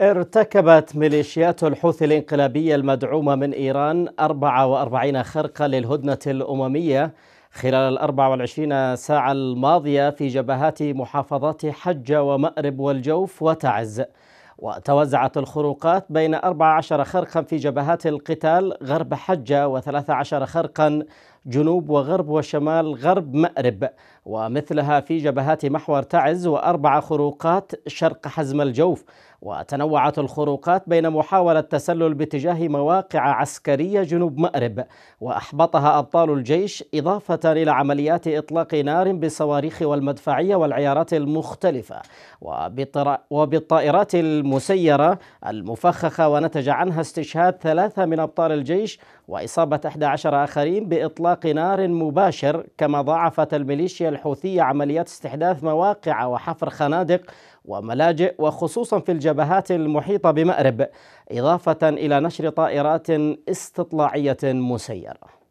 ارتكبت ميليشيات الحوثي الانقلابية المدعومة من إيران 44 خرقة للهدنة الأممية خلال ال 24 ساعة الماضية في جبهات محافظات حجة ومأرب والجوف وتعز وتوزعت الخروقات بين 14 خرقا في جبهات القتال غرب حجة و13 خرقا جنوب وغرب وشمال غرب مأرب ومثلها في جبهات محور تعز وأربع خروقات شرق حزم الجوف وتنوعت الخروقات بين محاولة تسلل باتجاه مواقع عسكرية جنوب مأرب وأحبطها أبطال الجيش إضافة إلى عمليات إطلاق نار بالصواريخ والمدفعية والعيارات المختلفة وبالطائرات المسيرة المفخخة ونتج عنها استشهاد ثلاثة من أبطال الجيش وإصابة 11 آخرين بإطلاق إطلاق نار مباشر كما ضاعفت الميليشيا الحوثية عمليات استحداث مواقع وحفر خنادق وملاجئ وخصوصا في الجبهات المحيطة بمأرب إضافة إلى نشر طائرات استطلاعية مسيرة